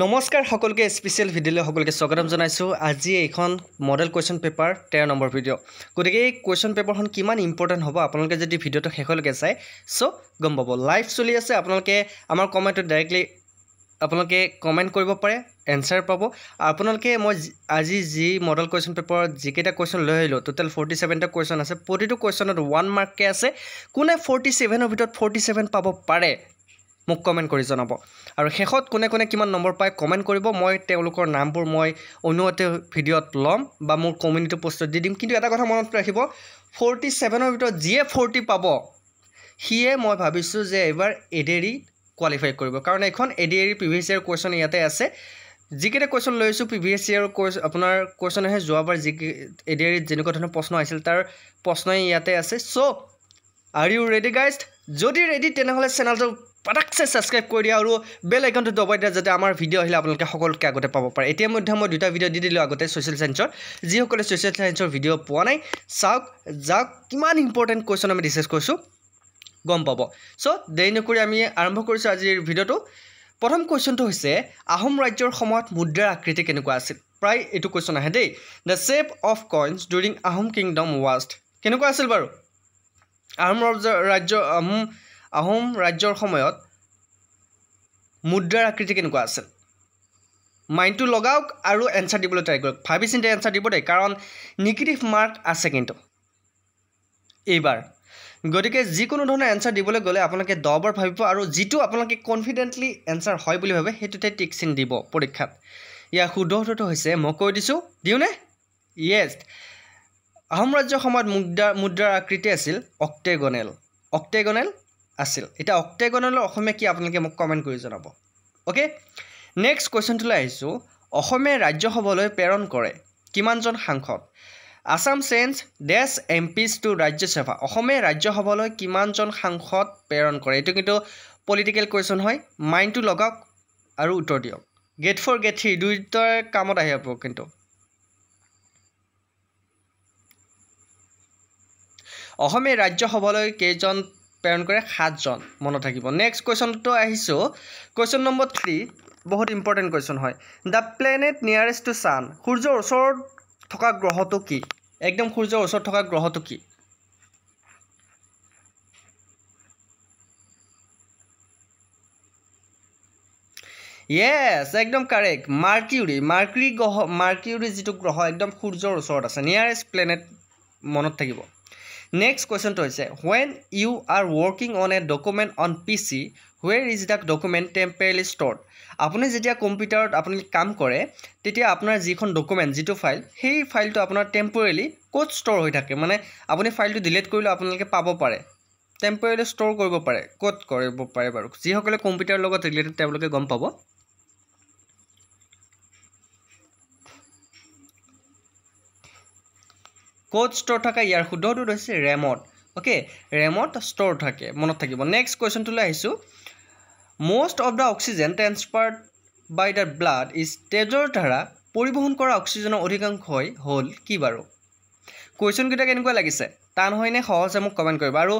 নমস্কাৰ সকলোকে স্পেচিয়েল ভিডিঅ'লৈ সকলোকে স্বাগতম জনাইছোঁ আজি এইখন মডেল কুৱেশ্যন পেপাৰ তেৰ নম্বৰ ভিডিঅ' গতিকে এই কুৱেশ্যন পেপাৰখন কিমান ইম্পৰ্টেণ্ট হ'ব আপোনালোকে যদি ভিডিঅ'টো শেষলৈকে চাই চ' গম পাব লাইভ চলি আছে আপোনালোকে আমাৰ কমেণ্টটো ডাইৰেক্টলি আপোনালোকে কমেণ্ট কৰিব পাৰে এনচাৰ পাব আপোনালোকে মই আজি যি মডেল কুৱেশ্যন পেপাৰত যিকেইটা কুৱেশ্যন লৈ আহিলোঁ টোটেল ফৰ্টি ছেভেনটা কুৱেশ্যন আছে প্ৰতিটো কুৱেশ্যনত ওৱান মাৰ্ককৈ আছে কোনে ফৰ্টি ছেভেনৰ ভিতৰত ফৰ্টি ছেভেন পাব পাৰে মোক কমেণ্ট কৰি জনাব আৰু শেষত কোনে কোনে কিমান নম্বৰ পায় কমেণ্ট কৰিব মই তেওঁলোকৰ নামবোৰ মই অন্যতে ভিডিঅ'ত ল'ম বা মোৰ কমিউনিটি পষ্টত দি দিম কিন্তু এটা কথা মনত ৰাখিব ফৰ্টি ছেভেনৰ ভিতৰত যিয়ে ফৰ্টি পাব সিয়ে মই ভাবিছোঁ যে এইবাৰ এডেৰি কোৱালিফাই কৰিব কাৰণ এইখন এডিএৰি পি ভি এছ চিৰ কুৱেশ্যন ইয়াতে আছে যিকেইটা কুৱেশ্যন লৈ আছোঁ পি ভি এছ চি চিৰ কুৱেশ্যন আপোনাৰ কুৱেশ্যন যোৱাবাৰ যি এডিএৰিত যেনেকুৱা ধৰণৰ প্ৰশ্ন আহিছিল তাৰ প্ৰশ্নই ইয়াতে আছে so' are you ready guys যদি ৰেডি তেনেহ'লে চেনেলটো পটাককৈ ছাবস্ক্ৰাইব কৰি দিয়া আৰু বেল আইকনটো দবাই দিয়া যাতে আমাৰ ভিডিঅ' আহিলে আপোনালোকে সকলোকে আগতে পাব পাৰে এতিয়া মধ্যে মই দুটা ভিডিঅ' দি দিলোঁ আগতে ছ'চিয়েল ছায়েঞ্চৰ যিসকলে ছ'চিয়েল ছায়েঞ্চৰ ভিডিঅ' পোৱা নাই চাওক যাওক কিমান ইম্পৰ্টেণ্ট কুৱেশ্যন আমি ডিছকাছ কৰিছোঁ গম পাব চ' দেৰি নকৰি আমি আৰম্ভ কৰিছোঁ আজিৰ ভিডিঅ'টো প্ৰথম কুৱেশ্যনটো হৈছে আহোম ৰাজ্যৰ সময়ত মুদ্ৰাৰ আকৃতি কেনেকুৱা আছিল প্ৰায় এইটো কুৱেশ্যন আহে দেই the shape of coins during Ahom kingdom ৱাষ্ট কেনেকুৱা আছিল বাৰু আহোম ৰাজ্য আহোম আহোম ৰাজ্যৰ সময়ত মুদ্ৰাৰ আকৃতি কেনেকুৱা আছিল মাইণ্ডটো লগাওক আৰু এনচাৰ দিবলৈ ট্ৰাই কৰক ভাবি চিন্তি এনচাৰ দিব দেই কাৰণ নিগেটিভ মাৰ্ক আছে কিন্তু এইবাৰ গতিকে যিকোনো ধৰণৰ এনচাৰ দিবলৈ গ'লে আপোনালোকে দহ বাৰ ভাবিব আৰু যিটো আপোনালোকে কনফিডেণ্টলি এনচাৰ হয় বুলি ভাবে সেইটোতে টিক চিন দিব পৰীক্ষাত ইয়াৰ শুদ্ধ উত্তৰটো হৈছে মই কৈ দিছোঁ দিওঁনে য়েছ আহোম ৰাজ্যৰ সময়ত মুদ্ৰা মুদ্ৰাৰ আকৃতি আছিল অক্টেগনেল অক্টেগনেল আছিল এটা অক্টেগনলে অসমীয়া কি আপোনালোকে মোক কমেন্ট কৰি জনাব ওকে নেক্সট কুৱেশ্যনটোলৈ আহিছোঁ অসমে ৰাজ্যসভালৈ প্ৰেৰণ কৰে কিমানজন সাংসদ আছাম চেঞ্জ ডেছ এম পিছ টু ৰাজ্যসভা অসমে ৰাজ্যসভালৈ কিমানজন সাংসদ প্ৰেৰণ কৰে এইটো কিন্তু পলিটিকেল কুৱেশ্যন হয় মাইণ্ডটো লগাওক আৰু উত্তৰ দিয়ক গেট ফৰ গেট থ্ৰী দুয়োটাৰ কামত আহি পাব কিন্তু অসমে ৰাজ্যসভালৈ কেইজন প্ৰেৰণ কৰে সাতজন মনত থাকিব নেক্সট কুৱেশ্যনটো আহিছোঁ কুৱেশ্যন নম্বৰ থ্ৰী বহুত ইম্পৰ্টেণ্ট কুৱেশ্যন হয় the planet nearest to sun সূৰ্যৰ ওচৰত থকা গ্ৰহটো কি একদম সূৰ্যৰ ওচৰত থকা গ্ৰহটো কি য়েছ একদম কাৰেক্ট মাৰ্কিউৰী মাৰ্কিউৰী গ্ৰহ মাৰ্কিউৰী যিটো গ্ৰহ একদম সূৰ্যৰ ওচৰত আছে নিয়াৰেষ্ট প্লেনেট মনত থাকিব নেক্সট কুৱেশ্যনটো হৈছে when you are working on a document on P C where is the document temporarily store আপুনি যেতিয়া কম্পিউটাৰত আপুনি কাম কৰে তেতিয়া আপোনাৰ যিখন ডকুমেণ্ট যিটো ফাইল সেই ফাইলটো আপোনাৰ টেম্পৰেলি ক'ত ষ্ট'ৰ হৈ থাকে মানে আপুনি ফাইলটো ডিলিট কৰিলেও আপোনালোকে পাব পাৰে টেম্পৰেলি ষ্ট'ৰ কৰিব পাৰে ক'ত কৰিব পাৰে বাৰু যিসকলে কম্পিউটাৰৰ লগত ৰিলেটেড তেওঁলোকে গম পাব ক'ত ষ্ট'ৰ থকা ইয়াৰ শুদ্ধটো হৈছে ৰেমত অ'কে ৰেমত ষ্ট'ৰ থাকে মনত থাকিব নেক্সট কুৱেশ্যনটোলৈ আহিছোঁ most of the oxygen transferred by the blood is তেজৰ দ্বাৰা পৰিবহণ কৰা অক্সিজেনৰ অধিকাংশই হ'ল কি বাৰু কুৱেশ্যনকেইটা কেনেকুৱা লাগিছে টান হয়নে সহজে মোক কমেণ্ট কৰিব আৰু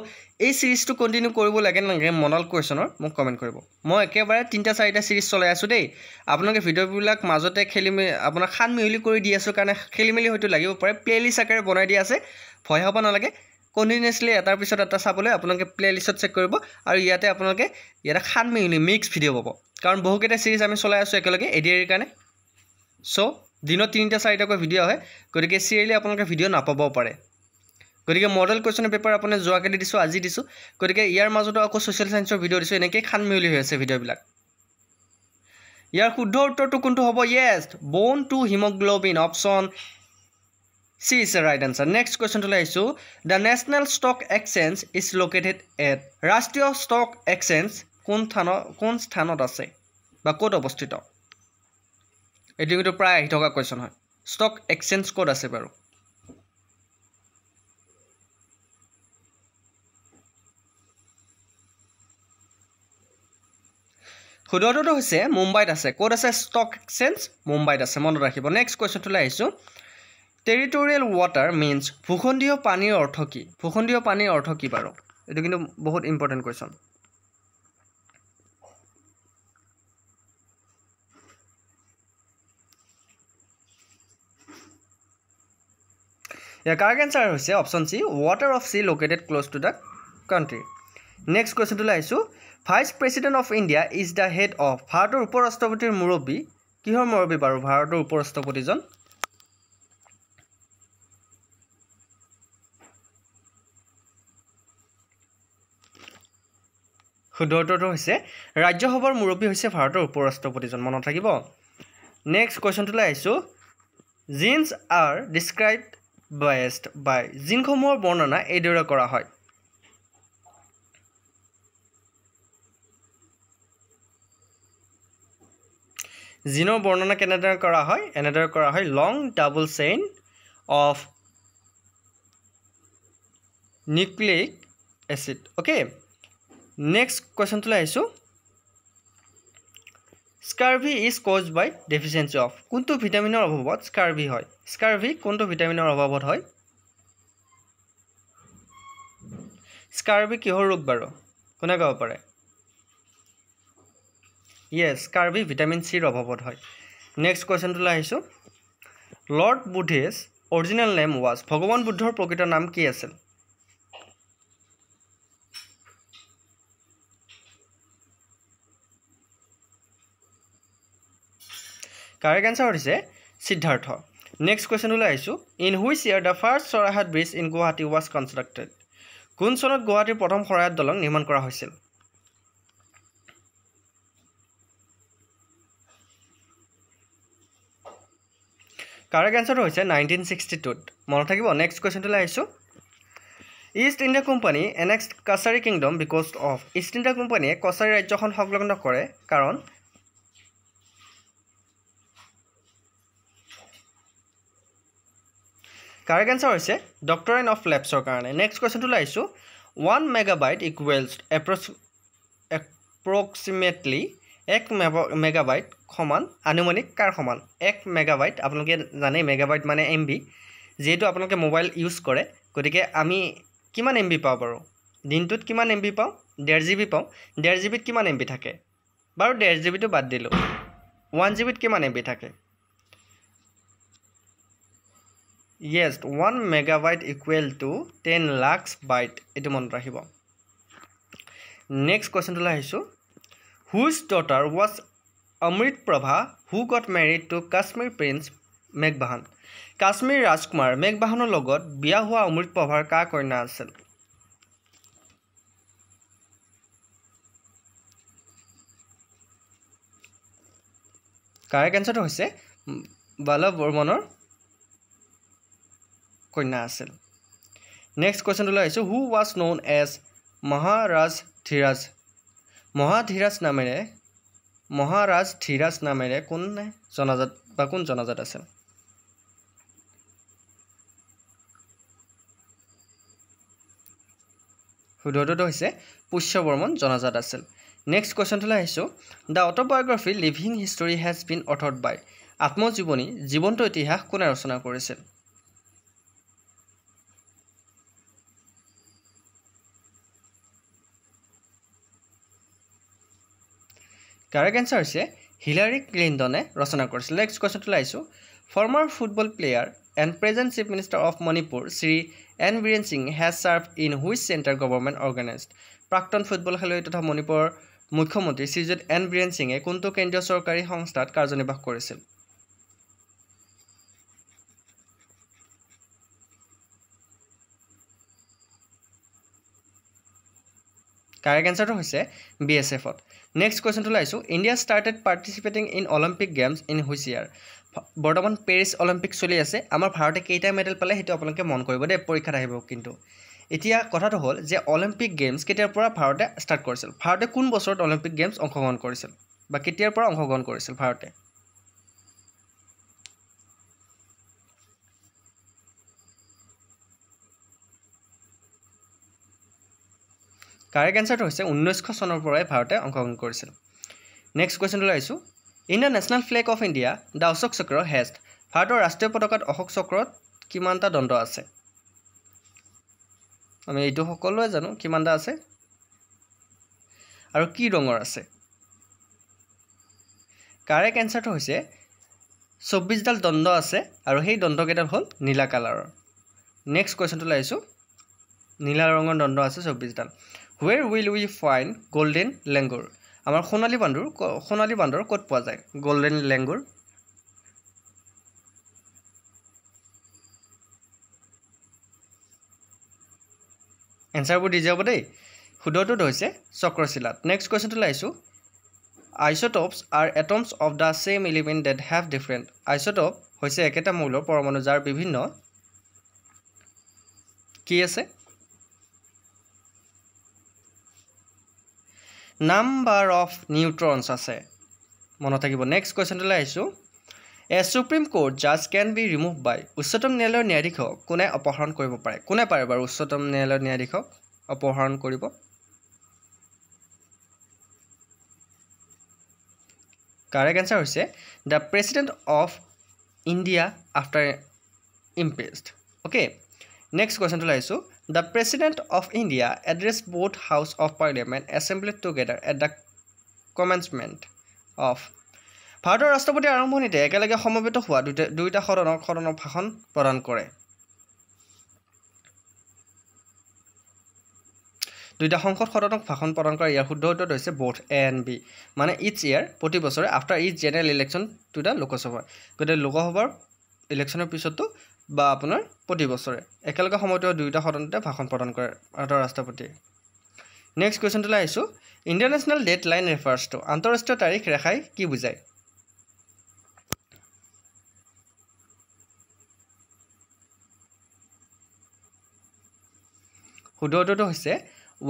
এই ছিৰিজটো কণ্টিনিউ কৰিব লাগে নালাগে মডেল কুৱেশ্যনৰ মোক কমেণ্ট কৰিব মই একেবাৰে তিনিটা চাৰিটা ছিৰিজ চলাই আছোঁ দেই আপোনালোকে ভিডিঅ'বিলাক মাজতে খেলি মেলি আপোনাৰ খানমিহলি কৰি দি আছোঁ কাৰণে খেলিমেলি হয়তো লাগিব পাৰে প্লে'লিষ্ট আকাৰে বনাই দিয়া আছে ভয় হ'ব নালাগে কণ্টিনিউছলি এটাৰ পিছত এটা চাবলৈ আপোনালোকে প্লে'লিষ্টত চেক কৰিব আৰু ইয়াতে আপোনালোকে ইয়াতে খানমিহলি মিক্স ভিডিঅ' পাব কাৰণ বহুকেইটা ছিৰিজ আমি চলাই আছোঁ একেলগে এডিয়াৰীৰ কাৰণে চ' দিনত তিনিটা চাৰিটাকৈ ভিডিঅ' আহে গতিকে চিৰিয়েলি আপোনালোকে ভিডিঅ' নাপাবও পাৰে গতিকে মডেল কুৱেশ্যন পেপাৰ আপুনি যোৱাকালি দিছোঁ আজি দিছোঁ গতিকে ইয়াৰ মাজতো আকৌ ছ'চিয়েল ছায়েন্সৰ ভিডিঅ' দিছোঁ এনেকৈয়ে খানমিউলি হৈ আছে ভিডিঅ'বিলাক ইয়াৰ শুদ্ধ উত্তৰটো কোনটো হ'ব yes bound to haemoglobin option C is a right answer next কুৱেশ্যনটোলৈ আহিছোঁ the national stock exchange is located at ৰাষ্ট্ৰীয় ষ্টক এক্সেঞ্জ কোন স্থানত কোন স্থানত আছে বা ক'ত অৱস্থিত এইটো কিন্তু প্ৰায় আহি থকা কুৱেশ্যন হয় ষ্টক এক্সেঞ্জ ক'ত আছে বাৰু সোধৰটোতো হৈছে মুম্বাইত আছে ক'ত আছে ষ্টক এক্সেঞ্জ মুম্বাইত আছে মনত ৰাখিব নেক্সট কুৱেশ্যনটোলৈ আহিছোঁ টেৰিটৰিয়েল ৱাটাৰ মিনছ ভূখণ্ডীয় পানীৰ অৰ্থ কি ভূখণ্ডীয় পানীৰ অৰ্থ কি বাৰু এইটো কিন্তু বহুত ইম্পৰ্টেণ্ট কুৱেশ্যন ইয়াৰ কাৰেক্ট এনচাৰ হৈছে option C water of sea located close to the country next কুৱেশ্যনটোলৈ আহিছোঁ vice president of India is the head of ভাৰতৰ উপ ৰাষ্ট্ৰপতিৰ মুৰব্বী কিহৰ মুৰব্বী বাৰু ভাৰতৰ উপ ৰাষ্ট্ৰপতিজন শুদ্ধ হৈছে ৰাজ্যসভাৰ মুৰব্বী হৈছে ভাৰতৰ উপ ৰাষ্ট্ৰপতিজন মনত থাকিব নেক্সট কুৱেশ্যনটোলৈ আহিছোঁ জিন্স আৰ ডিছক্ৰাইবড বায়েষ্ট বাই জিনসমূহৰ বৰ্ণনা এইদৰে কৰা হয় জিনৰ বৰ্ণনা কেনেদৰে কৰা হয় এনেদৰে কৰা হয় long double chain of nucleic acid okay next কুৱেশ্যনটোলৈ আহিছোঁ scurvy is cause by deficiency of কোনটো ভিটামিনৰ অভাৱত স্কাৰভি হয় স্কাৰভি কোনটো ভিটামিনৰ অভাৱত হয় স্কাৰভি কিহৰ ৰোগ বাৰু কোনে ক'ব পাৰে য়েছ স্কাৰভি ভিটামিন চিৰ অভাৱত হয় নেক্সট কুৱেশ্যনটোলৈ আহিছোঁ lord Buddha's original name was ভগৱান বুদ্ধৰ প্ৰকৃত নাম কি আছিল কাৰেক্ট এনচাৰ হৈছে সিদ্ধাৰ্থ নেক্সট কুৱেশ্যনলৈ আহিছোঁ in which year the first Saraighat bridge in Guwahati was constructed কোন চনত গুৱাহাটীৰ প্ৰথম শৰাইহাট দলং নিৰ্মাণ কৰা হৈছিল কাৰেক্ট এনচাৰটো হৈছে নাইনটিন ছিক্সটি টুত মনত থাকিব নেক্সট কুৱেশ্যনটোলৈ আহিছোঁ east India company annexed Kachari kingdom because of East India কোম্পানীয়ে কছাৰী ৰাজ্যখন সংলগ্ন কৰে কাৰণ কাৰেক্ট এনচাৰ হৈছে ডক্টৰেন অফ লেপছৰ কাৰণে নেক্সট কুৱেশ্যনটো ওলাইছোঁ one megabyte equals approach approximately এক মেগাবাইট সমান আনুমানিক কাৰ সমান এক মেগাবাইট আপোনালোকে জানে মেগাবাইট মানে এম বি যিহেতু আপোনালোকে মোবাইল ইউজ কৰে গতিকে আমি কিমান এম বি পাওঁ বাৰু দিনটোত কিমান এম বি পাওঁ ডেৰ জি বি পাওঁ ডেৰ জি বিত কিমান এম বি থাকে বাৰু ডেৰ জি বিটো বাদ দিলোঁ ওৱান জি বিত কিমান এম বি থাকে yes 1 megabyte equal to 10 lakhs byte etu mon rakhibo next question to lahisu whose daughter was amrit prabha who got married to kashmir prince megbahan kashmir rajkumar megbahan logot biya hua amrit prabhar ka koina asel correct এনচাৰটো হৈছে বালা বৰ্মনৰ কন্যা আছিল next কুৱেশ্যনটো লৈ আহিছোঁ who was known as Maharaj Dhiraj Mahadhiraj নামেৰে মহাৰাজ ধীৰাজ নামেৰে কোন জনাজাত বা কোন জনাজাত আছিল সুধৰটোতো হৈছে পুষ্যবৰ্মন জনাজাত আছিল নেক্সট কুৱেশ্যনটোলৈ আহিছোঁ the autobiography living history has been authored by আত্মজীৱনী জীৱন্ত ইতিহাস কোনে ৰচনা কৰিছিল কাৰেক্ট এনচাৰ হৈছে হিলাৰী ক্লিণ্টনে ৰচনা কৰিছিল নেক্সট কুৱেশ্যনটো ওলাইছোঁ former football player and present chief minister of Manipur Shri N Biren Singh has serve in which centre government organised প্ৰাক্তন ফুটবল খেলুৱৈ তথা মণিপুৰৰ মুখ্যমন্ত্ৰী শ্ৰীযুত এন বীৰেণ সিঙে কোনটো কেন্দ্ৰীয় চৰকাৰী সংস্থাত কাৰ্যনিৰ্বাহ কৰিছিল কাৰেক্ট এনচাৰটো হৈছে বি এছ এফত নেক্সট কুৱেশ্যনটো লৈছোঁ India started participating in Olympic games in which year বৰ্তমান পেৰিছ অলিম্পিক চলি আছে আমাৰ ভাৰতে কেইটা মেডেল পালে সেইটো আপোনালোকে মন কৰিব দেই পৰীক্ষাত আহিব কিন্তু এতিয়া কথাটো হ'ল যে অলিম্পিক গেমছ কেতিয়াৰ পৰা ভাৰতে ষ্টাৰ্ট কৰিছিল ভাৰতে কোন বছৰত অলিম্পিক গেমছ অংশগ্ৰহণ কৰিছিল বা কেতিয়াৰ পৰা অংশগ্ৰহণ কৰিছিল ভাৰতে কাৰে কেঞ্চাৰটো হৈছে ঊনৈছশ চনৰ পৰাই ভাৰতে অংশগ্ৰহণ কৰিছিল নেক্সট কুৱেশ্যনটোলৈ আহিছোঁ in the national flag of India the Ashok Chakra has ভাৰতৰ ৰাষ্ট্ৰীয় পতাকাত অশোক চক্ৰত কিমানটা দণ্ড আছে আমি এইটো সকলোৱে জানো কিমানটা আছে আৰু কি ৰঙৰ আছে কাৰে কেঞ্চাৰটো হৈছে চৌব্বিছডাল দণ্ড আছে আৰু সেই দণ্ডকেইডাল হ'ল নীলা কালাৰৰ নেক্সট কুৱেশ্যনটো লৈ আহিছোঁ নীলা ৰঙৰ দণ্ড আছে চৌব্বিছডাল where will we find golden langur আমাৰ সোণালী বান্দৰ সোণালী বান্দৰ ক'ত পোৱা যায় গল্ডেন লেংগুৰ এনচাৰবোৰ দি যাব দেই সোধৰটোত হৈছে চক্ৰশিলাত নেক্সট কুৱেশ্যনটো লাইছোঁ isotopes are atoms of the same element that have different isotope হৈছে একেটা মৌলৰ পৰমাণু যাৰ বিভিন্ন কি আছে নাম্বাৰ অফ নিউট্ৰনছ আছে মনত থাকিব নেক্সট কুৱেশ্যনটোলৈ আহিছোঁ এ চুপ্ৰিম কোৰ্ট জাজ কেন বি ৰিমুভ বাই উচ্চতম ন্যায়ালয়ৰ ন্যায়াধীশক কোনে অপহৰণ কৰিব পাৰে কোনে পাৰে বাৰু উচ্চতম ন্যায়ালয়ৰ ন্যায়াধীশক অপহৰণ কৰিব কাৰেক্ট এনচাৰ হৈছে the president of India after impeached okay next কুৱেশ্যনটোলৈ আহিছোঁ The President of India addressed both House of Parliament assembled together at the commencement of ভাৰতৰ ৰাষ্ট্ৰপতিৰ আৰম্ভণিতে একেলগে সমবেত হোৱা দুটা দুয়োটা সদনক সদনৰ ভাষণ প্ৰদান কৰে দুয়োটা সংসদ সদনক ভাষণ প্ৰদান কৰা ইয়াৰ শুদ্ধ উত্তৰ হৈছে বোথ এ এন বি মানে ইটছ ইয়েৰ প্ৰতি বছৰে after its general election to the লোকসভাৰ গতিকে লোকসভাৰ ইলেকশ্যনৰ পিছতো বা আপোনাৰ প্ৰতি বছৰে একেলগে সময়তে দুয়োটা সদনতে ভাষণ প্ৰদান কৰে ভাৰতৰ ৰাষ্ট্ৰপতিয়ে নেক্সট কুৱেশ্যনটোলৈ আহিছোঁ international date line refers to আন্তঃৰাষ্ট্ৰীয় তাৰিখ ৰেখাই কি বুজায় শুদ্ধটো হৈছে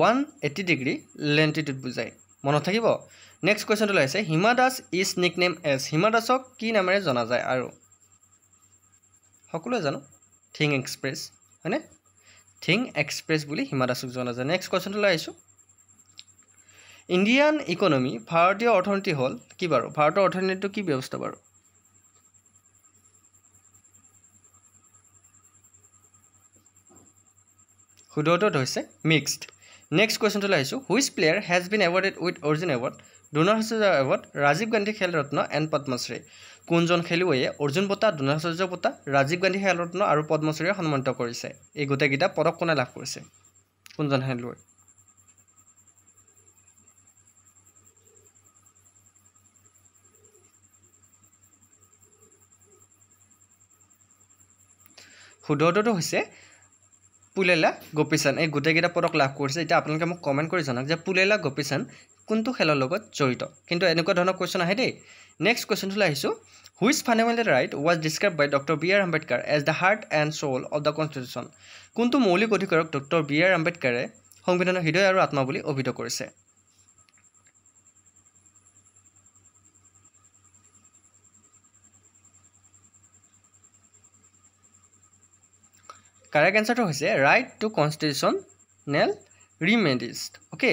ওৱান এইটি ডিগ্ৰী লেণ্টিটিউড বুজায় মনত থাকিব নেক্সট কুৱেশ্যনটো লৈ আহিছে Hima Das is nick name as Hima দাসক কি নামেৰে জনা যায় আৰু সকলোৱে জানো থিং এক্সপ্ৰেছ হয়নে থিং এক্সপ্ৰেছ বুলি হিমা দাসক জনা যায় নেক্সট কুৱেশ্যনটোলৈ আহিছোঁ ইণ্ডিয়ান ইকনমি ভাৰতীয় অৰ্থনীতি হ'ল কি বাৰু ভাৰতৰ অৰ্থনীতিটো কি ব্যৱস্থা বাৰু সুদৰটোত হৈছে মিক্সড নেক্সট কুৱেশ্যনটোলৈ আহিছোঁ which player has been awarded with Arjuna award ড্ৰোনাৰ হাজৰিকা এৱাৰ্ড ৰাজীৱ গান্ধী খেল ৰত্ন এণ্ড পদ্মশ্ৰী কোনজন খেলুৱৈয়ে অৰ্জুন বঁটা দ্ৰোণাচাৰ্য বঁটা ৰাজীৱ গান্ধী খেলৰত্ন আৰু পদ্মশ্ৰীৰে সন্মানিত কৰিছে এই গোটেইকেইটা পদক কোনে লাভ কৰিছে কোনজন খেলুৱৈ শুদ্ধ হৈছে পুলেলা গোপীচান্দ এই গোটেইকেইটা পদক লাভ কৰিছে এতিয়া আপোনালোকে মোক কমেণ্ট কৰি জনাওক যে পুলেলা গোপীচান্দ কোনটো খেলৰ লগত জড়িত কিন্তু এনেকুৱা ধৰণৰ কুৱেশ্যন আহে দেই নেক্সট কুৱেশ্যনটোলৈ আহিছোঁ which fundamental right was describe by doctor B R Ambedkar as the heart and soul of the constitution কোনটো মৌলিক অধিকাৰক ডক্টৰ বি আৰ আম্বেদকাৰে সংবিধানৰ হৃদয় আৰু আত্মা বুলি অভিহিত কৰিছে কাৰেক্ট এনচাৰটো হৈছে right to constitutional remedies okay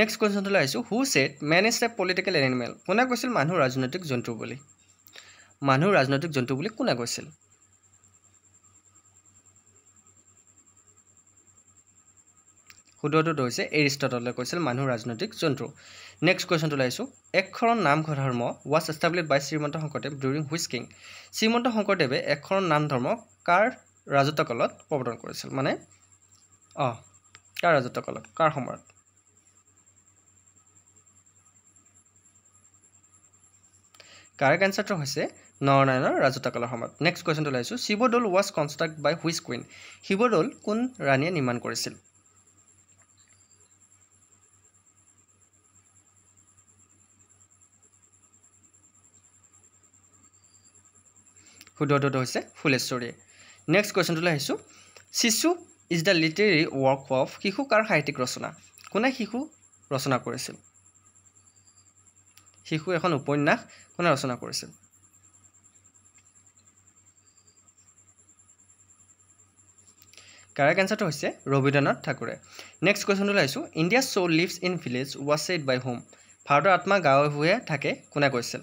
next কুৱেশ্যনটোলৈ আহিছোঁ who said man's is a political animal কোনে কৈছিল মানুহ ৰাজনৈতিক জন্তু বুলি মানুহ ৰাজনৈতিক জন্তু বুলি কোনে কৈছিল সুদৰটোত হৈছে এৰিষ্টটলে কৈছিল মানুহ ৰাজনৈতিক জন্তু নেক্সট কুৱেশ্যনটো লাগিছোঁ এখন নাম ধৰ্ম was established by Srimanta Sankardev during which king Srimanta শংকৰদেৱে এখন নাম ধৰ্ম কাৰ ৰাজত্বকালত প্ৰৱৰ্তন কৰিছিল মানে অঁ কাৰ ৰাজত্বকালত কাৰ সময়ত কাৰেক্ট এনচাৰটো হৈছে নৰনাৰায়ণৰ ৰাজত্বকালৰ সময়ত নেক্সট কুৱেশ্যনটো ওলাইছোঁ Sivadol was construct by which queen Sivadol কোন ৰাণীয়ে নিৰ্মাণ কৰিছিল শুদ্ধ উত্তৰটো হৈছে ফুলেশ্বৰীয়ে নেক্সট কুৱেশ্যনটোলৈ আহিছোঁ Shishu is the literary work of Shishu কাৰ সাহিত্যিক ৰচনা কোনে শিশু ৰচনা কৰিছিল শিশু এখন উপন্যাস কোনে ৰচনা কৰিছিল কাৰেক্ট এনচাৰটো হৈছে ৰবীন্দ্ৰনাথ ঠাকুৰে নেক্সট কুৱেশ্যনটো ওলাইছোঁ India soul' lives in village was said by whom ভাৰতৰ আত্মা গাঁৱে ভূঞে থাকে কোনে কৈছিল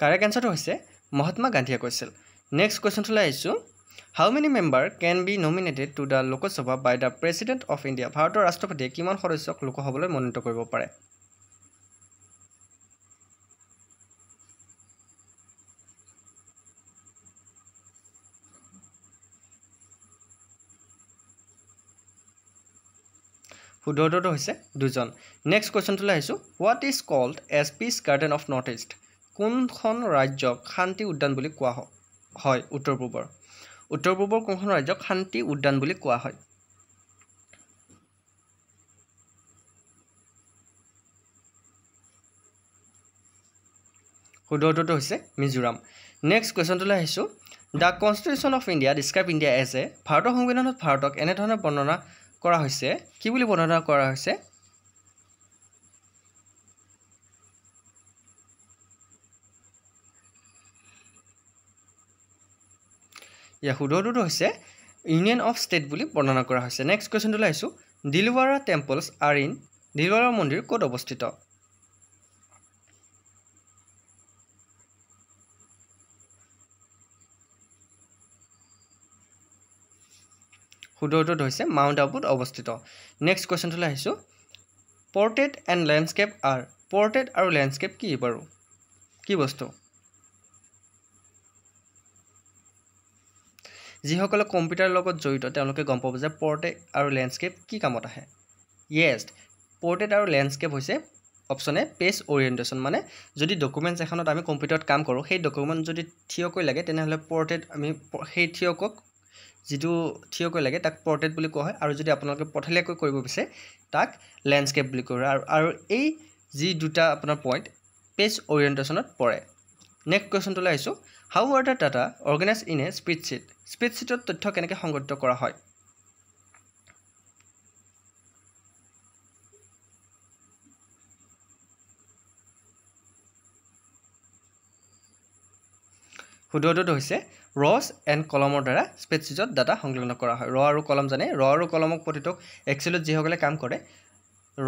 কাৰেক্ট এনচাৰটো হৈছে মহাত্মা গান্ধীয়ে কৈছিল নেক্সট কুৱেশ্যনটোলৈ আহিছোঁ how many member can be nominated to the Lok Sabha by the president of India ভাৰতৰ ৰাষ্ট্ৰপতিয়ে কিমান সদস্যক লোকসভালৈ মনোনীত কৰিব পাৰে শুদ্ধ হৈছে দুজন নেক্সট কুৱেশ্যনটোলৈ আহিছোঁ what is called as peace garden of north east কোনখন ৰাজ্যক শান্তি উদ্যান বুলি কোৱা হয় হয় উত্তৰ পূবৰ উত্তৰ পূবৰ কোনখন ৰাজ্যক শান্তি উদ্যান বুলি কোৱা হয় শুদ্ধ উত্তৰটো হৈছে মিজোৰাম নেক্সট কুৱেশ্যনটোলৈ আহিছোঁ the constitution of India describe India as a ভাৰতৰ সংবিধানত ভাৰতক এনেধৰণে বৰ্ণনা কৰা হৈছে কি বুলি বৰ্ণনা কৰা হৈছে ইয়াৰ শুদ্ধ হৈছে ইউনিয়ন অফ ষ্টেট বুলি বৰ্ণনা কৰা হৈছে নেক্সট কুৱেশ্যনটোলৈ আহিছোঁ Dilwara temples are in Dilwara মন্দিৰ ক'ত অৱস্থিত শুদ্ধ উত্তৰটো হৈছে মাউণ্ট আবুত অৱস্থিত নেক্সট কুৱেশ্যনটোলৈ আহিছোঁ portrait and landscape are portrait আৰু লেণ্ডস্কেপ কি বাৰু কি বস্তু যিসকলে কম্পিউটাৰৰ লগত জড়িত তেওঁলোকে গম পাব যে পৰ্টেট আৰু লেণ্ডস্কেপ কি কামত আহে য়েষ্ট পৰ্টেট আৰু লেণ্ডস্কেপ হৈছে অপশ্যন এ পেজ অৰিয়েণ্টেশ্যন মানে যদি ডকুমেণ্টছ এখনত আমি কম্পিউটাৰত কাম কৰোঁ সেই ডকুমেণ্ট যদি থিয়কৈ লাগে তেনেহ'লে পৰ্টেট আমি সেই থিয়কক যিটো থিয়কৈ লাগে তাক পৰ্টেট বুলি কোৱা হয় আৰু যদি আপোনালোকে পথলীয়াকৈ কৰিব বিচাৰে তাক লেণ্ডস্কেপ বুলি কয় আৰু আৰু এই যি দুটা আপোনাৰ পইণ্ট পেজ অৰিয়েণ্টেশ্যনত পৰে নেক্সট কুৱেশ্যনটোলৈ আহিছোঁ how are the data organise in a spread স্প্ৰেডশ্বীটত তথ্য কেনেকৈ সংগঠিত কৰা হয় সুদৰটোত হৈছে ৰ'জ এণ্ড কলমৰ দ্বাৰা স্প্ৰেডশ্বীটত ডাটা সংলগ্ন কৰা হয় ৰ আৰু কলম জানে ৰ আৰু কলমক প্ৰতিটোক এক্সেলত যিসকলে কাম কৰে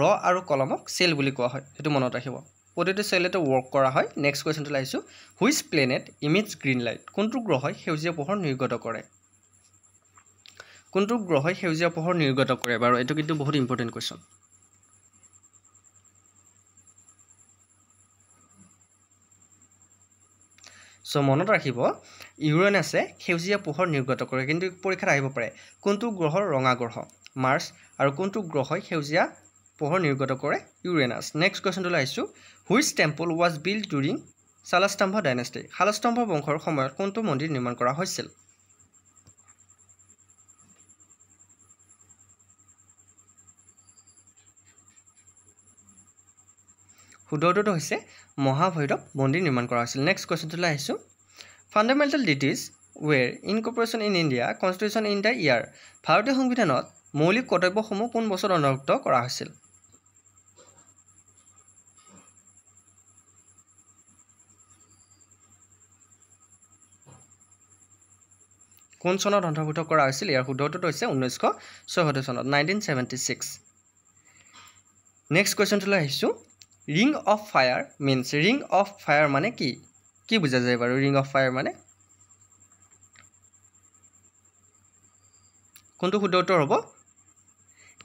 ৰ আৰু কলমক চেল বুলি কোৱা হয় সেইটো মনত ৰাখিব প্ৰতিটো চেলতে ৱৰ্ক কৰা হয় নেক্সট কুৱেশ্যনটোলৈ আহিছোঁ which planet emits green light কোনটো গ্ৰহই সেউজীয়া পোহৰ নিৰ্গত কৰে কোনটো গ্ৰহই সেউজীয়া পোহৰ নিৰ্গত কৰে বাৰু এইটো কিন্তু বহুত ইম্পৰ্টেণ্ট কুৱেশ্যন চ' মনত ৰাখিব ইউৰেনাছে সেউজীয়া পোহৰ নিৰ্গত কৰে কিন্তু পৰীক্ষাত আহিব পাৰে কোনটো গ্ৰহৰ ৰঙা গ্ৰহ মাৰ্চ আৰু কোনটো গ্ৰহই সেউজীয়া পোহৰ নিৰ্গত কৰে ইউৰেনাছ নেক্সট কুৱেশ্যনটোলৈ আহিছোঁ which temple was build during Salastambha dynasty Salastambha বংশৰ সময়ত কোনটো মন্দিৰ নিৰ্মাণ কৰা হৈছিল সুদৰটোতো হৈছে মহাভৈৰৱ মন্দিৰ নিৰ্মাণ কৰা হৈছিল নেক্সট কুৱেশ্যনটোলৈ আহিছোঁ fundamental duties were incorporation in India constitution in the year ভাৰতীয় সংবিধানত মৌলিক কৰ্তব্যসমূহ কোন বছৰত অন্তৰ্ভুক্ত কৰা হৈছিল কোন চনত অন্তৰ্ভুক্ত কৰা হৈছিল ইয়াৰ শুদ্ধটোত হৈছে ঊনৈছশ ছয়সত্তৰ চনত নাইনটিন ছেভেণ্টি ছিক্স নেক্সট কুৱেশ্যনটোলৈ আহিছোঁ ring of fire means ring of fire মানে কি কি বুজা যায় বাৰু ৰিং অফ ফায়াৰ মানে কোনটো শুদ্ধ উত্তৰ হ'ব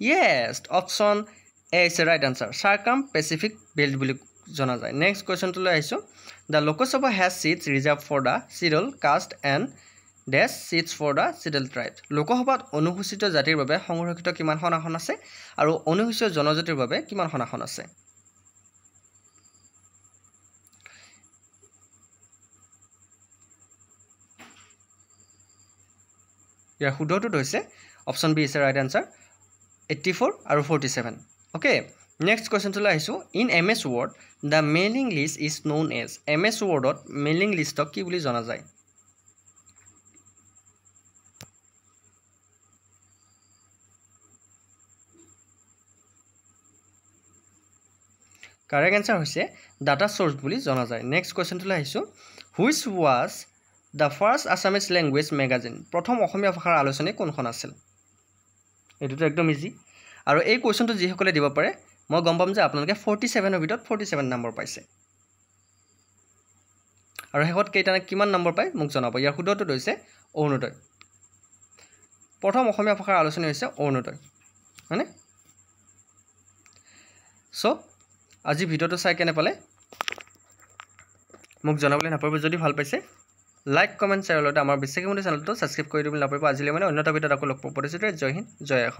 য়েষ্ট অপশ্যন এ আছে right answer circum Pacific belt বুলি জনা যায় নেক্সট কুৱেশ্যনটোলৈ আহিছোঁ the Lok Sabha has seats reserved for the scheduled caste and these seats for the scheduled tribe লোকসভাত অনুসূচিত জাতিৰ বাবে সংৰক্ষিত কিমান সনাসন আছে আৰু অনুসূচিত জনজাতিৰ বাবে কিমান সনাসন আছে ইয়াৰ শুদ্ধটোত হৈছে option B is right answer eighty four আৰু ফৰ্টি ছেভেন অ'কে নেক্সট কুৱেশ্যনটোলৈ আহিছোঁ in M S Word the mailing list is known as M S ৱৰ্ডত মেইলিং লিষ্টক কি বুলি জনা যায় কাৰেক্ট এনচাৰ হৈছে ডাটা চ'ৰ্চ বুলি জনা যায় নেক্সট কুৱেশ্যনটোলৈ আহিছোঁ which was the first Assamese language magazine প্ৰথম অসমীয়া ভাষাৰ আলোচনী কোনখন আছিল এইটোতো একদম ইজি আৰু এই কুৱেশ্যনটো যিসকলে দিব পাৰে মই গম পাম যে আপোনালোকে ফৰ্টি ছেভেনৰ ভিতৰত ফৰ্টি ছেভেন নম্বৰ পাইছে আৰু শেষত কেইটানে কিমান নম্বৰ পায় মোক জনাব ইয়াৰ শুদ্ধটো হৈছে অৰুণোদয় প্ৰথম অসমীয়া ভাষাৰ আলোচনী হৈছে অৰুণোদয় হয়নে চ' আজি ভিডিওটো চাই কেনে পালে মোক জনাবলৈ নাপাব যদি ভাল পাইছে লাইক কমেণ্ট শ্বেয়াৰ লগতে আমাৰ বিশ্বকে মোৰ চেনেলটো ছাবস্ক্ৰাইব কৰি দিবলৈ নাপাব আজিলৈ মানে অন্য এটা ভিডিঅ'ত আকৌ লগ পাব পাৰিছোঁ জয় হিন্দ জয় অসম